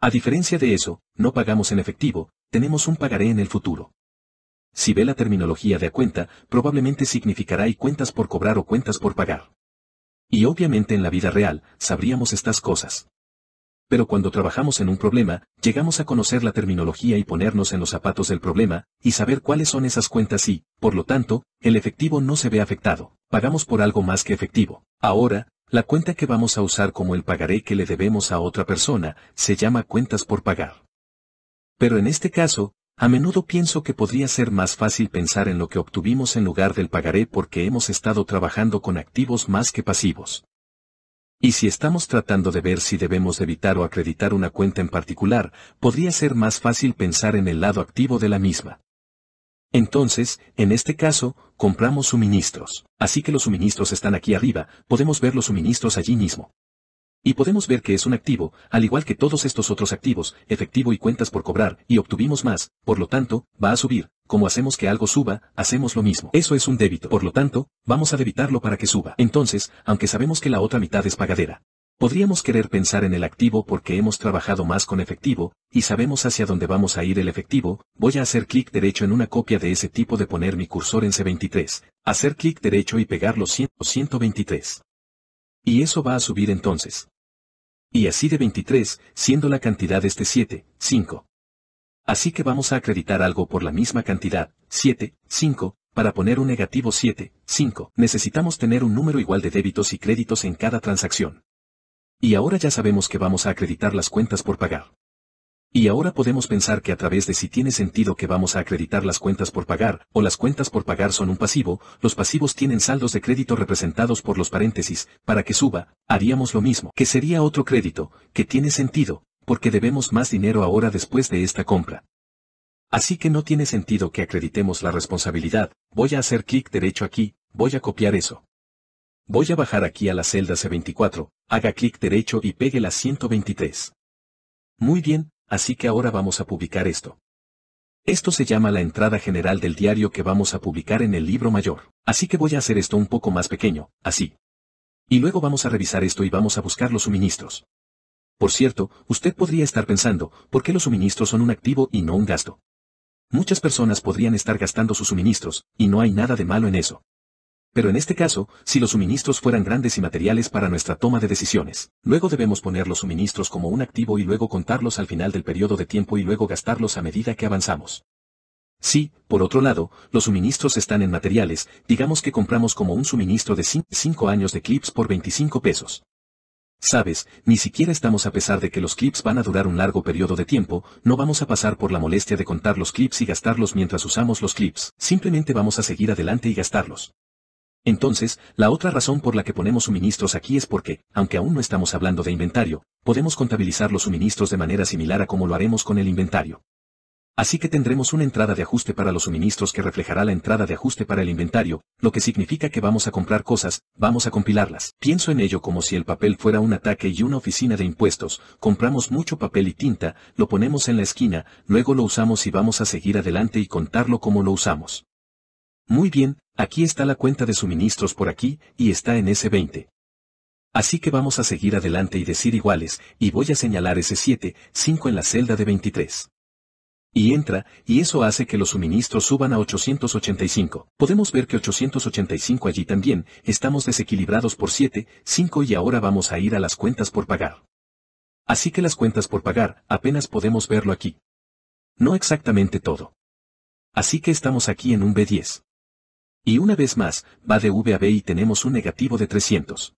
A diferencia de eso, no pagamos en efectivo, tenemos un pagaré en el futuro. Si ve la terminología de a cuenta, probablemente significará y cuentas por cobrar o cuentas por pagar. Y obviamente en la vida real, sabríamos estas cosas. Pero cuando trabajamos en un problema, llegamos a conocer la terminología y ponernos en los zapatos del problema, y saber cuáles son esas cuentas y, por lo tanto, el efectivo no se ve afectado, pagamos por algo más que efectivo. Ahora, la cuenta que vamos a usar como el pagaré que le debemos a otra persona se llama cuentas por pagar. Pero en este caso, a menudo pienso que podría ser más fácil pensar en lo que obtuvimos en lugar del pagaré porque hemos estado trabajando con activos más que pasivos. Y si estamos tratando de ver si debemos evitar o acreditar una cuenta en particular, podría ser más fácil pensar en el lado activo de la misma. Entonces, en este caso, compramos suministros. Así que los suministros están aquí arriba, podemos ver los suministros allí mismo. Y podemos ver que es un activo, al igual que todos estos otros activos, efectivo y cuentas por cobrar, y obtuvimos más, por lo tanto, va a subir. Como hacemos que algo suba, hacemos lo mismo. Eso es un débito. Por lo tanto, vamos a debitarlo para que suba. Entonces, aunque sabemos que la otra mitad es pagadera. Podríamos querer pensar en el activo porque hemos trabajado más con efectivo, y sabemos hacia dónde vamos a ir el efectivo, voy a hacer clic derecho en una copia de ese tipo de poner mi cursor en C23, hacer clic derecho y pegar 100 o 123. Y eso va a subir entonces. Y así de 23, siendo la cantidad este 7, 5. Así que vamos a acreditar algo por la misma cantidad, 7, 5, para poner un negativo 7, 5. Necesitamos tener un número igual de débitos y créditos en cada transacción. Y ahora ya sabemos que vamos a acreditar las cuentas por pagar. Y ahora podemos pensar que a través de si tiene sentido que vamos a acreditar las cuentas por pagar, o las cuentas por pagar son un pasivo, los pasivos tienen saldos de crédito representados por los paréntesis, para que suba, haríamos lo mismo, que sería otro crédito, que tiene sentido, porque debemos más dinero ahora después de esta compra. Así que no tiene sentido que acreditemos la responsabilidad, voy a hacer clic derecho aquí, voy a copiar eso. Voy a bajar aquí a la celda C24, haga clic derecho y pegue la 123. Muy bien, así que ahora vamos a publicar esto. Esto se llama la entrada general del diario que vamos a publicar en el libro mayor, así que voy a hacer esto un poco más pequeño, así. Y luego vamos a revisar esto y vamos a buscar los suministros. Por cierto, usted podría estar pensando, ¿por qué los suministros son un activo y no un gasto? Muchas personas podrían estar gastando sus suministros, y no hay nada de malo en eso. Pero en este caso, si los suministros fueran grandes y materiales para nuestra toma de decisiones, luego debemos poner los suministros como un activo y luego contarlos al final del periodo de tiempo y luego gastarlos a medida que avanzamos. Si, por otro lado, los suministros están en materiales, digamos que compramos como un suministro de 5 años de clips por 25 pesos. Sabes, ni siquiera estamos a pesar de que los clips van a durar un largo periodo de tiempo, no vamos a pasar por la molestia de contar los clips y gastarlos mientras usamos los clips, simplemente vamos a seguir adelante y gastarlos. Entonces, la otra razón por la que ponemos suministros aquí es porque, aunque aún no estamos hablando de inventario, podemos contabilizar los suministros de manera similar a como lo haremos con el inventario. Así que tendremos una entrada de ajuste para los suministros que reflejará la entrada de ajuste para el inventario, lo que significa que vamos a comprar cosas, vamos a compilarlas. Pienso en ello como si el papel fuera un ataque y una oficina de impuestos, compramos mucho papel y tinta, lo ponemos en la esquina, luego lo usamos y vamos a seguir adelante y contarlo como lo usamos. Muy bien, aquí está la cuenta de suministros por aquí, y está en ese 20. Así que vamos a seguir adelante y decir iguales, y voy a señalar ese 7, 5 en la celda de 23. Y entra, y eso hace que los suministros suban a 885. Podemos ver que 885 allí también, estamos desequilibrados por 7, 5 y ahora vamos a ir a las cuentas por pagar. Así que las cuentas por pagar, apenas podemos verlo aquí. No exactamente todo. Así que estamos aquí en un B10 y una vez más, va de V a B y tenemos un negativo de 300.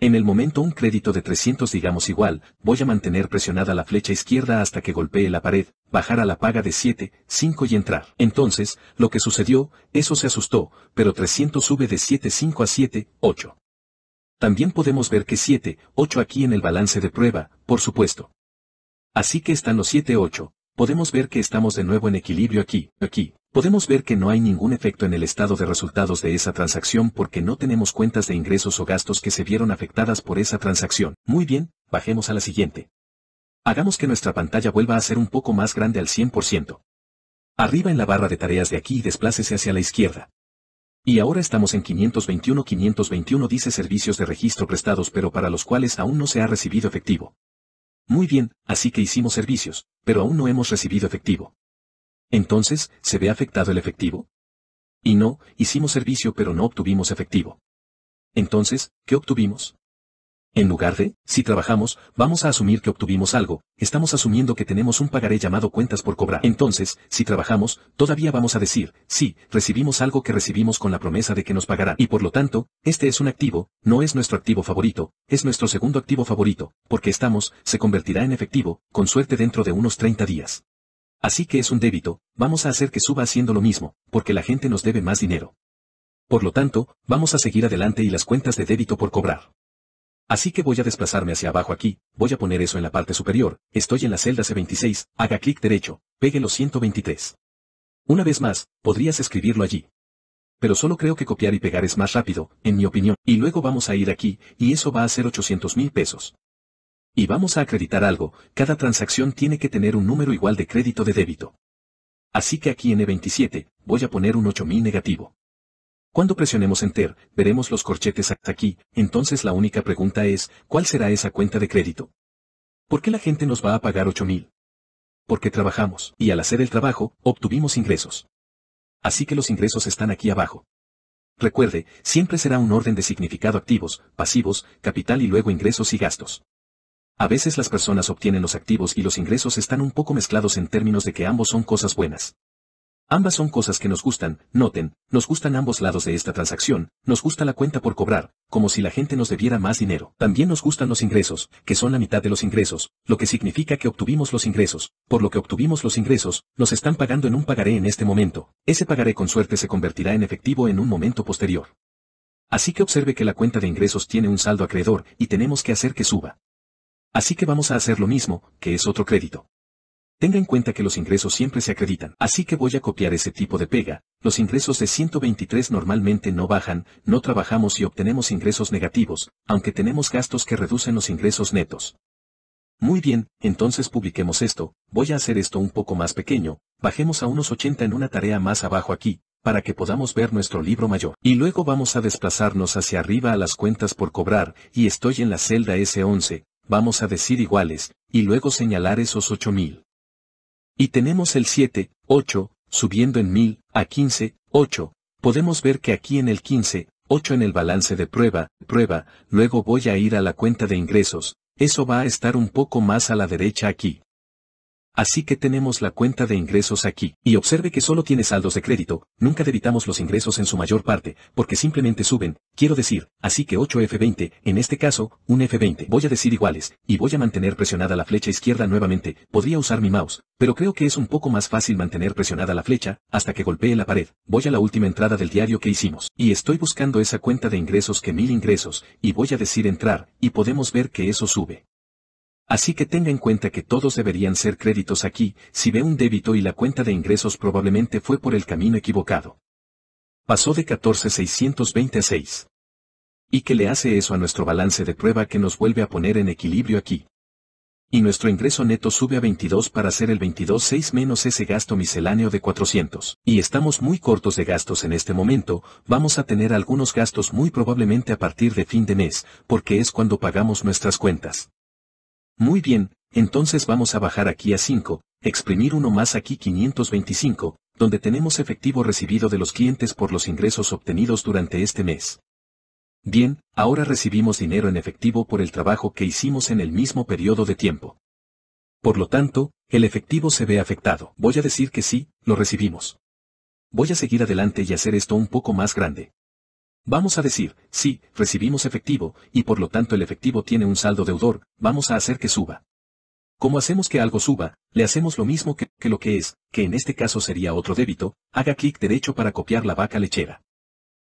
En el momento un crédito de 300 digamos igual, voy a mantener presionada la flecha izquierda hasta que golpee la pared, bajar a la paga de 7, 5 y entrar. Entonces, lo que sucedió, eso se asustó, pero 300 sube de 7, 5 a 7, 8. También podemos ver que 7, 8 aquí en el balance de prueba, por supuesto. Así que están los 7, 8, podemos ver que estamos de nuevo en equilibrio aquí, aquí. Podemos ver que no hay ningún efecto en el estado de resultados de esa transacción porque no tenemos cuentas de ingresos o gastos que se vieron afectadas por esa transacción. Muy bien, bajemos a la siguiente. Hagamos que nuestra pantalla vuelva a ser un poco más grande al 100%. Arriba en la barra de tareas de aquí y desplácese hacia la izquierda. Y ahora estamos en 521. 521 dice servicios de registro prestados pero para los cuales aún no se ha recibido efectivo. Muy bien, así que hicimos servicios, pero aún no hemos recibido efectivo. Entonces, ¿se ve afectado el efectivo? Y no, hicimos servicio pero no obtuvimos efectivo. Entonces, ¿qué obtuvimos? En lugar de, si trabajamos, vamos a asumir que obtuvimos algo, estamos asumiendo que tenemos un pagaré llamado cuentas por cobrar. Entonces, si trabajamos, todavía vamos a decir, sí, recibimos algo que recibimos con la promesa de que nos pagará. Y por lo tanto, este es un activo, no es nuestro activo favorito, es nuestro segundo activo favorito, porque estamos, se convertirá en efectivo, con suerte dentro de unos 30 días. Así que es un débito, vamos a hacer que suba haciendo lo mismo, porque la gente nos debe más dinero. Por lo tanto, vamos a seguir adelante y las cuentas de débito por cobrar. Así que voy a desplazarme hacia abajo aquí, voy a poner eso en la parte superior, estoy en la celda C26, haga clic derecho, pegue los 123. Una vez más, podrías escribirlo allí. Pero solo creo que copiar y pegar es más rápido, en mi opinión, y luego vamos a ir aquí, y eso va a ser 800 mil pesos. Y vamos a acreditar algo, cada transacción tiene que tener un número igual de crédito de débito. Así que aquí en E27, voy a poner un 8000 negativo. Cuando presionemos Enter, veremos los corchetes hasta aquí, entonces la única pregunta es, ¿cuál será esa cuenta de crédito? ¿Por qué la gente nos va a pagar 8000? Porque trabajamos, y al hacer el trabajo, obtuvimos ingresos. Así que los ingresos están aquí abajo. Recuerde, siempre será un orden de significado activos, pasivos, capital y luego ingresos y gastos. A veces las personas obtienen los activos y los ingresos están un poco mezclados en términos de que ambos son cosas buenas. Ambas son cosas que nos gustan, noten, nos gustan ambos lados de esta transacción, nos gusta la cuenta por cobrar, como si la gente nos debiera más dinero. También nos gustan los ingresos, que son la mitad de los ingresos, lo que significa que obtuvimos los ingresos, por lo que obtuvimos los ingresos, nos están pagando en un pagaré en este momento, ese pagaré con suerte se convertirá en efectivo en un momento posterior. Así que observe que la cuenta de ingresos tiene un saldo acreedor, y tenemos que hacer que suba. Así que vamos a hacer lo mismo, que es otro crédito. Tenga en cuenta que los ingresos siempre se acreditan, así que voy a copiar ese tipo de pega, los ingresos de 123 normalmente no bajan, no trabajamos y obtenemos ingresos negativos, aunque tenemos gastos que reducen los ingresos netos. Muy bien, entonces publiquemos esto, voy a hacer esto un poco más pequeño, bajemos a unos 80 en una tarea más abajo aquí, para que podamos ver nuestro libro mayor. Y luego vamos a desplazarnos hacia arriba a las cuentas por cobrar, y estoy en la celda S11, vamos a decir iguales, y luego señalar esos 8000. Y tenemos el 7, 8, subiendo en 1000, a 15, 8, podemos ver que aquí en el 15, 8 en el balance de prueba, prueba, luego voy a ir a la cuenta de ingresos, eso va a estar un poco más a la derecha aquí. Así que tenemos la cuenta de ingresos aquí, y observe que solo tiene saldos de crédito, nunca debitamos los ingresos en su mayor parte, porque simplemente suben, quiero decir, así que 8F20, en este caso, un F20. Voy a decir iguales, y voy a mantener presionada la flecha izquierda nuevamente, podría usar mi mouse, pero creo que es un poco más fácil mantener presionada la flecha, hasta que golpee la pared. Voy a la última entrada del diario que hicimos, y estoy buscando esa cuenta de ingresos que mil ingresos, y voy a decir entrar, y podemos ver que eso sube. Así que tenga en cuenta que todos deberían ser créditos aquí, si ve un débito y la cuenta de ingresos probablemente fue por el camino equivocado. Pasó de 14.626. ¿Y qué le hace eso a nuestro balance de prueba que nos vuelve a poner en equilibrio aquí? y nuestro ingreso neto sube a 22 para hacer el 22.6 menos ese gasto misceláneo de 400. Y estamos muy cortos de gastos en este momento, vamos a tener algunos gastos muy probablemente a partir de fin de mes, porque es cuando pagamos nuestras cuentas. Muy bien, entonces vamos a bajar aquí a 5, exprimir uno más aquí 525, donde tenemos efectivo recibido de los clientes por los ingresos obtenidos durante este mes. Bien, ahora recibimos dinero en efectivo por el trabajo que hicimos en el mismo periodo de tiempo. Por lo tanto, el efectivo se ve afectado. Voy a decir que sí, lo recibimos. Voy a seguir adelante y hacer esto un poco más grande. Vamos a decir, sí, recibimos efectivo, y por lo tanto el efectivo tiene un saldo deudor, vamos a hacer que suba. Como hacemos que algo suba, le hacemos lo mismo que, que lo que es, que en este caso sería otro débito, haga clic derecho para copiar la vaca lechera.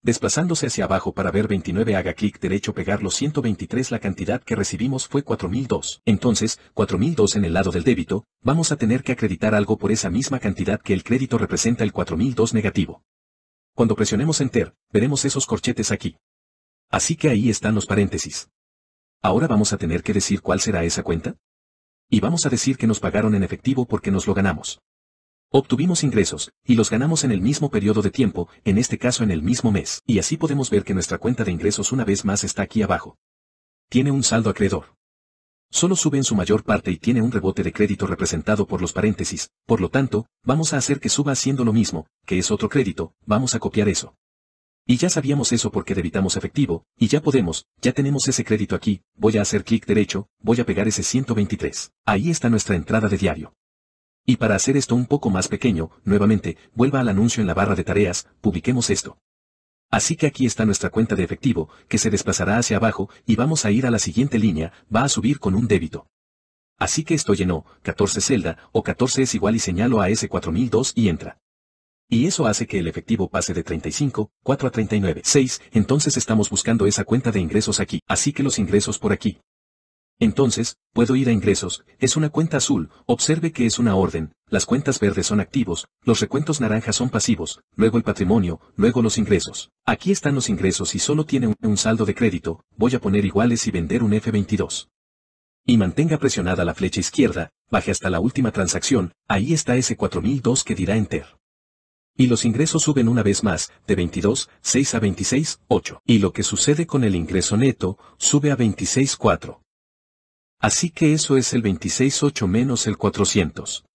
Desplazándose hacia abajo para ver 29 haga clic derecho pegar los 123 la cantidad que recibimos fue 4002. Entonces, 4002 en el lado del débito, vamos a tener que acreditar algo por esa misma cantidad que el crédito representa el 4002 negativo. Cuando presionemos Enter, veremos esos corchetes aquí. Así que ahí están los paréntesis. Ahora vamos a tener que decir cuál será esa cuenta. Y vamos a decir que nos pagaron en efectivo porque nos lo ganamos. Obtuvimos ingresos, y los ganamos en el mismo periodo de tiempo, en este caso en el mismo mes, y así podemos ver que nuestra cuenta de ingresos una vez más está aquí abajo. Tiene un saldo acreedor. Solo sube en su mayor parte y tiene un rebote de crédito representado por los paréntesis, por lo tanto, vamos a hacer que suba haciendo lo mismo, que es otro crédito, vamos a copiar eso. Y ya sabíamos eso porque debitamos efectivo, y ya podemos, ya tenemos ese crédito aquí, voy a hacer clic derecho, voy a pegar ese 123. Ahí está nuestra entrada de diario. Y para hacer esto un poco más pequeño, nuevamente, vuelva al anuncio en la barra de tareas, publiquemos esto. Así que aquí está nuestra cuenta de efectivo, que se desplazará hacia abajo, y vamos a ir a la siguiente línea, va a subir con un débito. Así que esto llenó, 14 celda, o 14 es igual y señalo a ese 4002 y entra. Y eso hace que el efectivo pase de 35, 4 a 39, 6, entonces estamos buscando esa cuenta de ingresos aquí, así que los ingresos por aquí. Entonces, puedo ir a ingresos, es una cuenta azul, observe que es una orden, las cuentas verdes son activos, los recuentos naranjas son pasivos, luego el patrimonio, luego los ingresos. Aquí están los ingresos y solo tiene un, saldo de crédito, voy a poner iguales y vender un F22. Y mantenga presionada la flecha izquierda, baje hasta la última transacción, ahí está ese 4002 que dirá Enter y los ingresos suben una vez más, de 22, 6 a 26, 8. Y lo que sucede con el ingreso neto, sube a 26,4. Así que eso es el 26, menos el 400.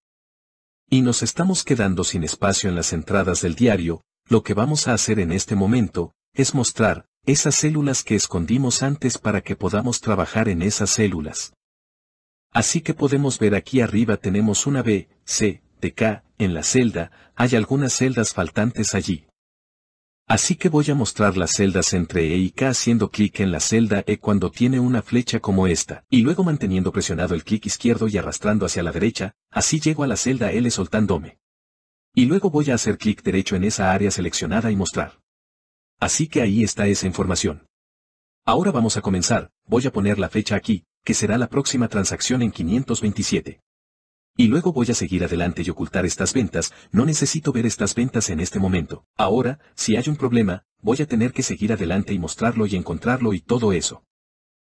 Y nos estamos quedando sin espacio en las entradas del diario, lo que vamos a hacer en este momento, es mostrar, esas células que escondimos antes para que podamos trabajar en esas células. Así que podemos ver aquí arriba tenemos una B, C, de en la celda, hay algunas celdas faltantes allí. Así que voy a mostrar las celdas entre E y K haciendo clic en la celda E cuando tiene una flecha como esta, y luego manteniendo presionado el clic izquierdo y arrastrando hacia la derecha, así llego a la celda L soltándome. Y luego voy a hacer clic derecho en esa área seleccionada y mostrar. Así que ahí está esa información. Ahora vamos a comenzar, voy a poner la fecha aquí, que será la próxima transacción en 527. Y luego voy a seguir adelante y ocultar estas ventas, no necesito ver estas ventas en este momento. Ahora, si hay un problema, voy a tener que seguir adelante y mostrarlo y encontrarlo y todo eso.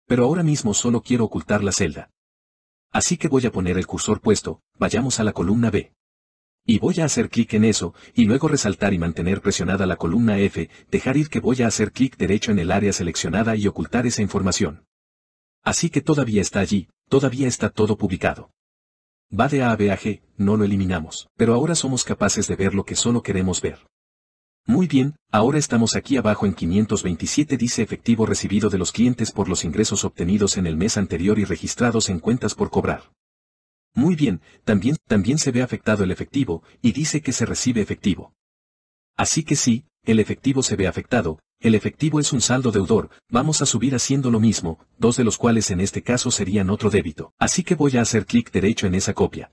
Pero ahora mismo solo quiero ocultar la celda. Así que voy a poner el cursor puesto, vayamos a la columna B. Y voy a hacer clic en eso, y luego resaltar y mantener presionada la columna F, dejar ir que voy a hacer clic derecho en el área seleccionada y ocultar esa información. Así que todavía está allí, todavía está todo publicado. Va de A a B a G, no lo eliminamos, pero ahora somos capaces de ver lo que solo queremos ver. Muy bien, ahora estamos aquí abajo en 527 dice efectivo recibido de los clientes por los ingresos obtenidos en el mes anterior y registrados en cuentas por cobrar. Muy bien, también, también se ve afectado el efectivo, y dice que se recibe efectivo. Así que sí, el efectivo se ve afectado, el efectivo es un saldo deudor, vamos a subir haciendo lo mismo, dos de los cuales en este caso serían otro débito. Así que voy a hacer clic derecho en esa copia.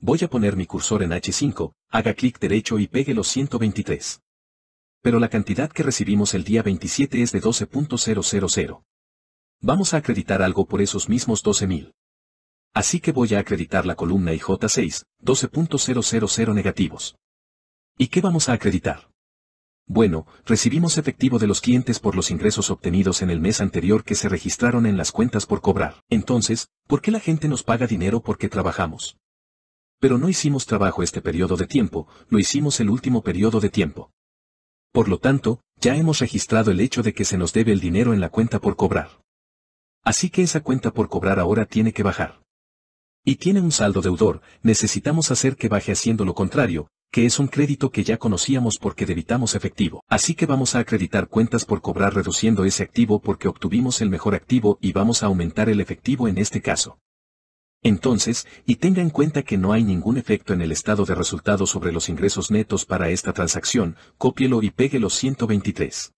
Voy a poner mi cursor en H5, haga clic derecho y pegue los 123. Pero la cantidad que recibimos el día 27 es de 12.000. Vamos a acreditar algo por esos mismos 12.000. Así que voy a acreditar la columna IJ6, 12.000 negativos. ¿Y qué vamos a acreditar? Bueno, recibimos efectivo de los clientes por los ingresos obtenidos en el mes anterior que se registraron en las cuentas por cobrar. Entonces, ¿por qué la gente nos paga dinero porque trabajamos? Pero no hicimos trabajo este periodo de tiempo, lo hicimos el último periodo de tiempo. Por lo tanto, ya hemos registrado el hecho de que se nos debe el dinero en la cuenta por cobrar. Así que esa cuenta por cobrar ahora tiene que bajar. Y tiene un saldo deudor, necesitamos hacer que baje haciendo lo contrario, que es un crédito que ya conocíamos porque debitamos efectivo. Así que vamos a acreditar cuentas por cobrar reduciendo ese activo porque obtuvimos el mejor activo y vamos a aumentar el efectivo en este caso. Entonces, y tenga en cuenta que no hay ningún efecto en el estado de resultados sobre los ingresos netos para esta transacción, cópielo y pegue los 123.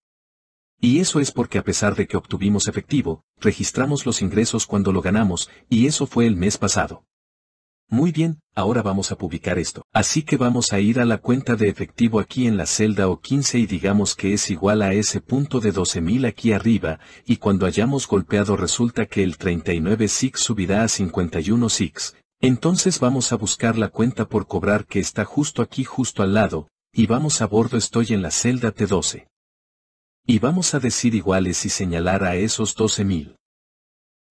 Y eso es porque a pesar de que obtuvimos efectivo, registramos los ingresos cuando lo ganamos, y eso fue el mes pasado. Muy bien, ahora vamos a publicar esto. Así que vamos a ir a la cuenta de efectivo aquí en la celda O15 y digamos que es igual a ese punto de 12.000 aquí arriba, y cuando hayamos golpeado resulta que el 39 SIX subirá a 51 SIX. Entonces vamos a buscar la cuenta por cobrar que está justo aquí justo al lado, y vamos a bordo estoy en la celda T12. Y vamos a decir iguales y señalar a esos 12.000.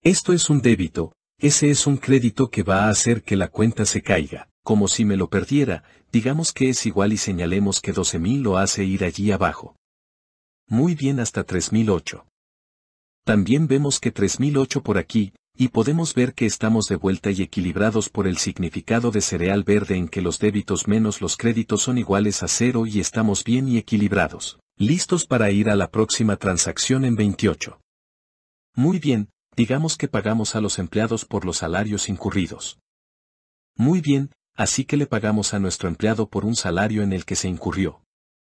Esto es un débito, ese es un crédito que va a hacer que la cuenta se caiga, como si me lo perdiera, digamos que es igual y señalemos que 12.000 lo hace ir allí abajo. Muy bien hasta 3008. También vemos que 3008 por aquí, y podemos ver que estamos de vuelta y equilibrados por el significado de cereal verde en que los débitos menos los créditos son iguales a cero y estamos bien y equilibrados, listos para ir a la próxima transacción en 28. Muy bien, digamos que pagamos a los empleados por los salarios incurridos. Muy bien, así que le pagamos a nuestro empleado por un salario en el que se incurrió.